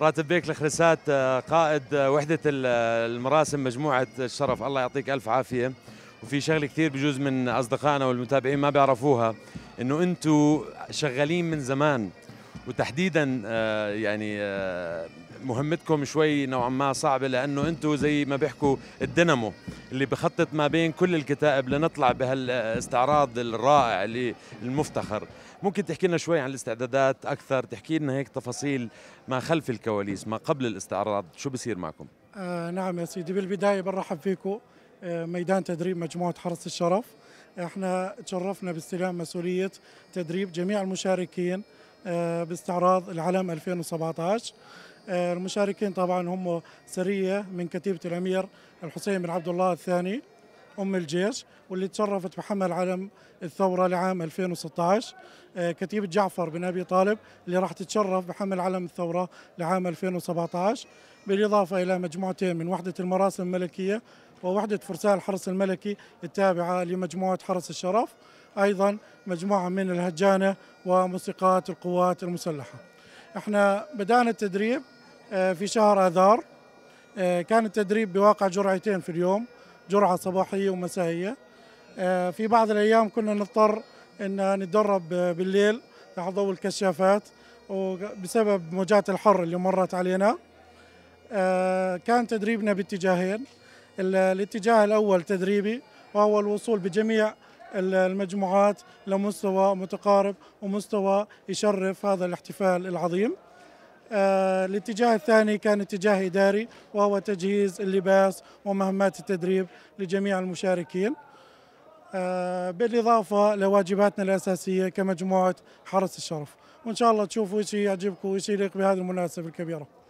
راتب بيك الخرسات آه، قائد آه، وحدة المراسم مجموعة الشرف الله يعطيك ألف عافية وفي شغله كثير بجوز من أصدقائنا والمتابعين ما بيعرفوها إنه أنتم شغالين من زمان وتحديدا آه، يعني آه، مهمتكم شوي نوعا ما صعبه لانه انتم زي ما بيحكوا الدينامو اللي بخطط ما بين كل الكتائب لنطلع بهالاستعراض الرائع اللي المفتخر ممكن تحكي لنا شوي عن الاستعدادات اكثر تحكي لنا هيك تفاصيل ما خلف الكواليس ما قبل الاستعراض شو بصير معكم آه نعم يا سيدي بالبدايه برحب فيكم آه، ميدان تدريب مجموعه حرس الشرف احنا تشرفنا باستلام مسؤوليه تدريب جميع المشاركين آه، باستعراض العلم 2017 آه، المشاركين طبعا هم سرية من كتيبة الأمير الحسين بن عبد الله الثاني أم الجيش واللي تشرفت بحمل علم الثورة لعام 2016 آه، كتيبة جعفر بن أبي طالب اللي راح تتشرف بحمل علم الثورة لعام 2017 بالإضافة إلى مجموعتين من وحدة المراسم الملكية ووحدة فرسان الحرس الملكي التابعة لمجموعة حرس الشرف أيضا مجموعة من الهجانة وموسيقات القوات المسلحة احنا بدأنا التدريب آه، في شهر آذار آه، كان التدريب بواقع جرعتين في اليوم جرعة صباحية ومسائية آه، في بعض الأيام كنا نضطر أن نتدرب بالليل تحت ضوء الكشافات وبسبب موجات الحر اللي مرت علينا آه، كان تدريبنا باتجاهين الاتجاه الأول تدريبي وهو الوصول بجميع المجموعات لمستوى متقارب ومستوى يشرف هذا الاحتفال العظيم آه، الاتجاه الثاني كان اتجاه إداري وهو تجهيز اللباس ومهمات التدريب لجميع المشاركين آه، بالإضافة لواجباتنا الأساسية كمجموعة حرس الشرف وإن شاء الله تشوفوا شيء يعجبكم وشيء يليق بهذه المناسبة الكبيرة